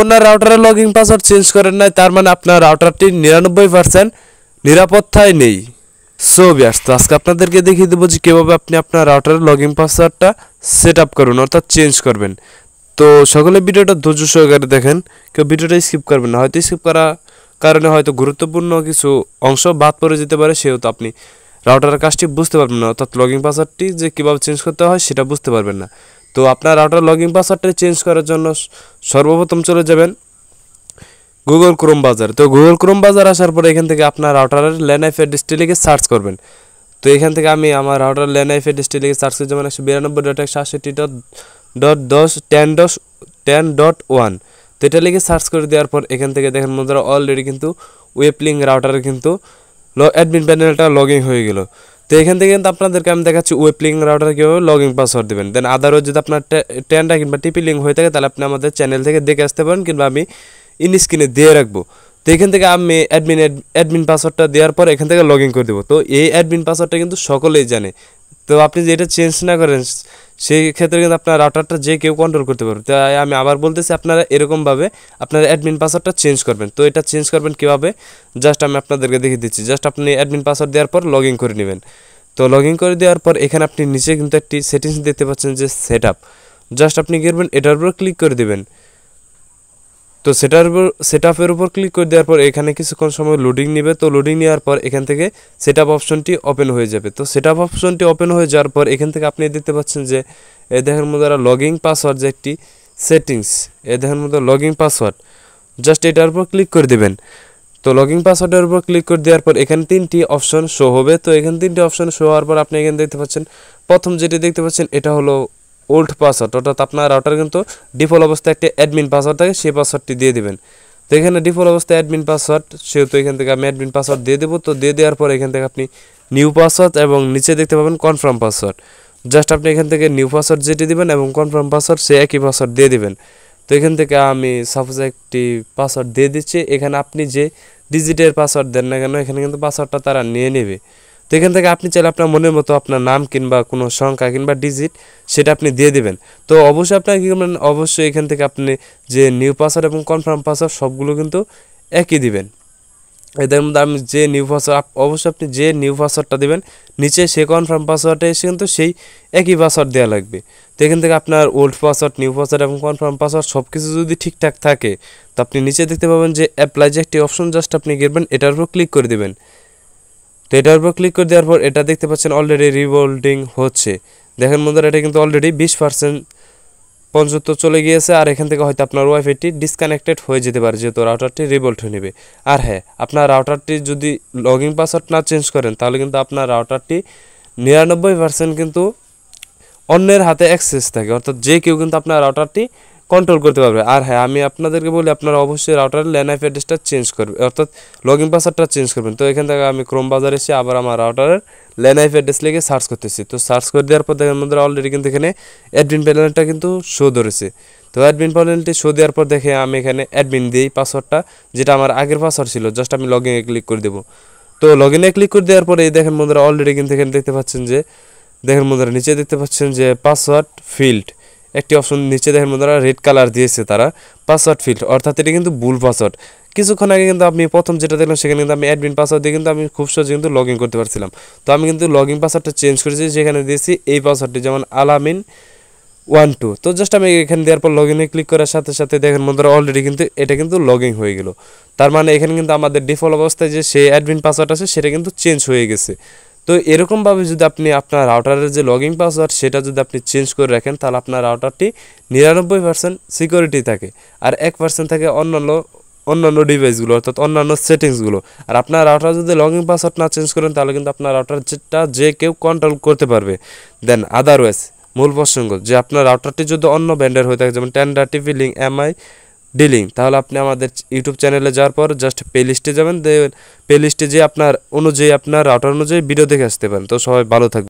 আপনার রাউটারের log in password change করেন নাই তার মানে আপনার রাউটারটি নিরানব্বই পার্সেন্ট নিরাপত্তায় নেই সো ব্যাস তো আজকে আপনাদেরকে দেখিয়ে দেবো যে কীভাবে আপনি আপনার রাউটারের লগ ইন পাসওয়ার্ডটা সেট আপ করবেন অর্থাৎ চেঞ্জ করবেন তো সকলে ভিডিওটা ধৈর্য সহকারে দেখেন কেউ ভিডিওটা স্কিপ করবেন না হয়তো স্কিপ করা কারণে হয়তো গুরুত্বপূর্ণ কিছু অংশ বাদ পড়ে যেতে পারে সেহেতু আপনি রাউটারের কাজটি বুঝতে পারবেন না অর্থাৎ লগ ইন পাসওয়ার্ডটি যে কীভাবে চেঞ্জ করতে হয় সেটা বুঝতে পারবেন না তো আপনার রাউটার লগিং পাসওয়ার্ডটা চেঞ্জ করার জন্য সর্বপ্রথম চলে যাবেন গুগল ক্রোম বাজার তো গুগল ক্রোম বাজার আসার পরে এখান থেকে আপনার রাউটারের ল্যান আইফ অ্যাড্রেসটি লিখে সার্চ করবেন তো এখান থেকে আমি আমার রাউটার ল্যান আইফ অ্যাড্রেসটি লিখে সার্চ করি যেমন একশো বিরানব্বই ডট একশো আষট্টি ডট ডট দশ টেন দশ টেন ডট ওয়ান তো এটা লিখে সার্চ করে দেওয়ার পর এখান থেকে দেখেন বন্ধুরা অলরেডি কিন্তু ওয়েব লিঙ্ক রাউটারে কিন্তু অ্যাডমিন প্যানেলটা লগ ইন হয়ে গেলো তো এখান থেকে কিন্তু আপনাদেরকে আমি দেখাচ্ছি ওয়েব লিঙ্ক রাউটার কেউ লগ ইন পাসওয়ার্ড দেবেন দেন আদারওয়াইজ যদি আপনার টেনটা কিংবা টিপি লিঙ্ক হয়ে থাকে তাহলে আপনি আমাদের চ্যানেল থেকে দেখে আসতে পারেন কিংবা আমি ইন স্ক্রিনে দিয়ে রাখবো তো এখান থেকে আমি অ্যাডমিন অ্যাডমিন পাসওয়ার্ডটা দেওয়ার পর এখান থেকে লগ ইন করে দেবো তো এই অ্যাডমিন পাসওয়ার্ডটা কিন্তু সকলেই জানে তো আপনি যে এটা চেঞ্জ না করেন সেই ক্ষেত্রে কিন্তু আপনার রাউটারটা যে কেউ কন্ট্রোল করতে পারবে তাই আমি আবার বলতেছি আপনারা এরকমভাবে আপনার অ্যাডমিন পাসওয়ার্ডটা চেঞ্জ করবেন তো এটা চেঞ্জ করবেন কীভাবে জাস্ট আমি আপনাদেরকে দেখিয়ে দিচ্ছি জাস্ট আপনি অ্যাডমিন পাসওয়ার্ড দেওয়ার পর লগ করে নেবেন তো লগ করে দেওয়ার পর এখানে আপনি নিচে কিন্তু একটি সেটিংস দেখতে পাচ্ছেন যে সেট জাস্ট আপনি করবেন এটার উপর ক্লিক করে দেবেন তো সেটার উপর সেট আপের উপর ক্লিক করে দেওয়ার পর এখানে কিছুক্ষণ সময় লোডিং নেবে তো লোডিং নেওয়ার পর এখান থেকে সেট আপ অপশনটি ওপেন হয়ে যাবে তো সেট আপ অপশনটি ওপেন হয়ে যাওয়ার পর এখান থেকে আপনি দেখতে পাচ্ছেন যে এ দেখার মধ্যে লগিং পাসওয়ার্ড যে একটি সেটিংস এ দেখার মধ্যে লগিং পাসওয়ার্ড জাস্ট এটার উপর ক্লিক করে দেবেন তো লগ ইন পাসওয়ার্ডের উপর ক্লিক করে দেওয়ার পর এখানে তিনটি অপশন শো হবে তো এখানে তিনটি অপশন শো হওয়ার পর আপনি এখানে দেখতে পাচ্ছেন প্রথম যেটি দেখতে পাচ্ছেন এটা হলো ওল্ড পাসওয়ার্ড অর্থাৎ আপনার রাউটার কিন্তু ডিফল্ট অবস্থায় একটি অ্যাডমিন পাসওয়ার্ড থাকে সেই পাসওয়ার্ডটি দিয়ে দেবেন তো এখানে ডিফল্ট অবস্থায় অ্যাডমিন পাসওয়ার্ড সেহেতু এখান থেকে আমি অ্যাডমিন পাসওয়ার্ড দিয়ে দেবো তো দিয়ে দেওয়ার পর এখান থেকে আপনি নিউ পাসওয়ার্ড এবং নিচে দেখতে পাবেন কনফার্ম পাসওয়ার্ড জাস্ট আপনি এখান থেকে নিউ পাসওয়ার্ড যেটি দেবেন এবং কনফার্ম পাসওয়ার্ড সে একই পাসওয়ার্ড দিয়ে দেবেন তো এখান থেকে আমি সাপোজ একটি পাসওয়ার্ড দিয়ে দিচ্ছি এখানে আপনি যে ডিজিটের পাসওয়ার্ড দেন না কেন এখানে কিন্তু পাসওয়ার্ডটা তারা নিয়ে নেবে তো এখান থেকে আপনি চাইলে আপনার মনের মতো আপনার নাম কিংবা কোনো সংখ্যা কিংবা ডিজিট সেটা আপনি দিয়ে দেবেন তো অবশ্যই আপনার কী করবেন অবশ্যই এখান থেকে আপনি যে নিউ পাসওয়ার্ড এবং কনফার্ম পাসওয়ার্ড সবগুলো কিন্তু একই দিবেন এদের মধ্যে আমি যে নিউ পাসওয়ার্ড অবশ্যই আপনি যে নিউ পাসওয়ার্ডটা দেবেন নিচে সে কনফার্ম পাসওয়ার্ডটা এসে কিন্তু সেই একই পাসওয়ার্ড দেওয়া লাগবে তো এখান থেকে আপনার ওল্ড পাসওয়ার্ড নিউ পাসওয়ার্ড এবং কনফার্ম পাসওয়ার্ড সব কিছু যদি ঠিকঠাক থাকে তো আপনি নিচে দেখতে পাবেন যে অ্যাপ্লাই যে একটি অপশন জাস্ট আপনি গেবেন এটার উপর ক্লিক করে দেবেন তো এটার উপর ক্লিক করে দেওয়ার পর এটা দেখতে পাচ্ছেন অলরেডি রিভোল্ডিং হচ্ছে দেখেন বন্ধুরা এটা কিন্তু অলরেডি বিশ পার্সেন্ট পঞ্চত্ব চলে গিয়েছে আর এখান থেকে হয়তো আপনার ওয়াইফাইটি ডিসকানেক্টেড হয়ে যেতে পারে যেহেতু রাউটারটি রিবোল্ট হয়ে নেবে আর হ্যাঁ আপনার রাউটারটি যদি লগিং পাসওয়ার্ড না চেঞ্জ করেন তাহলে কিন্তু আপনার রাউটারটি নিরানব্বই পার্সেন্ট কিন্তু অন্যের হাতে অ্যাক্সেস থাকে অর্থাৎ যে কেউ কিন্তু আপনার রাউটারটি কন্ট্রোল করতে পারবে আর হ্যাঁ আমি আপনাদেরকে বলি আপনারা অবশ্যই রাউটারের ল্যান আইপি অ্যাড্রেসটা চেঞ্জ করবে অর্থাৎ লগ ইন পাসওয়ার্ডটা চেঞ্জ করবেন তো এখান থেকে আমি ক্রোম বাজার এসে আবার আমার রাউটারের ল্যান আইপি অ্যাড্রেস লিখে সার্চ করতেছি তো সার্চ করে দেওয়ার পর দেখেন আমাদের অলরেডি কিন্তু এখানে অ্যাডমিন প্যানেলটা কিন্তু শো ধরেছে তো অ্যাডমিন প্যানেলটি শো দেওয়ার পর দেখে আমি এখানে অ্যাডমিন দিই পাসওয়ার্ডটা যেটা আমার আগের পাসওয়ার্ড ছিল জাস্ট আমি লগ ইনে ক্লিক করে দেবো তো লগ ইনে ক্লিক করে দেওয়ার পরে দেখেন বন্ধুরা অলরেডি কিন্তু এখানে দেখতে পাচ্ছেন যে দেখেন বন্ধুরা নিচে দেখতে পাচ্ছেন যে পাসওয়ার্ড ফিল্ড একটি অপশন নিচে দেখেন বন্ধুরা রেড কালার দিয়েছে তারা পাসওয়ার্ড ফিল্ড অর্থাৎ এটি কিন্তু ভুল পাসওয়ার্ড কিছুক্ষণ আগে কিন্তু আমি প্রথম যেটা দেখলাম সেখানে কিন্তু আমি অ্যাডমিন পাসওয়ার্ড দিয়ে কিন্তু আমি খুব সহজে কিন্তু লগ করতে পারছিলাম তো আমি কিন্তু লগ পাসওয়ার্ডটা চেঞ্জ করেছি যেখানে দিয়েছি এই পাসওয়ার্ডটি যেমন আলামিন ওয়ান টু তো জাস্ট আমি এখানে দেওয়ার পর লগ ক্লিক করার সাথে সাথে দেখেন বন্ধুরা অলরেডি কিন্তু এটা কিন্তু লগ হয়ে গেল তার মানে এখানে কিন্তু আমাদের ডিফল্ট অবস্থায় যে সেই অ্যাডমিন পাসওয়ার্ড আছে সেটা কিন্তু চেঞ্জ হয়ে গেছে তো এরকমভাবে যদি আপনি আপনার রাউটারের যে লগিং পাসওয়ার্ড সেটা যদি আপনি চেঞ্জ করে রাখেন তাহলে আপনার রাউটারটি নিরানব্বই পার্সেন্ট সিকিউরিটি থাকে আর এক পার্সেন্ট থাকে অন্যান্য অন্যান্য ডিভাইসগুলো অর্থাৎ অন্যান্য সেটিংসগুলো আর আপনার রাউটার যদি লগিং পাসওয়ার্ড না চেঞ্জ করেন তাহলে কিন্তু আপনার রাউটার যেটা যে কেউ কন্ট্রোল করতে পারবে দেন আদারওয়াইজ মূল প্রসঙ্গ যে আপনার রাউটারটি যদি অন্য ব্যান্ডের হয়ে থাকে যেমন Tenda TP link Mi D Link তাহলে আপনি আমাদের ইউটিউব চ্যানেলে যাওয়ার পর জাস্ট প্লেলিস্টে যাবেন দে প্লেলিস্টে যে আপনার অনুযায়ী আপনার রাউটার অনুযায়ী ভিডিও দেখে আসতে পারেন তো সবাই ভালো থাকবে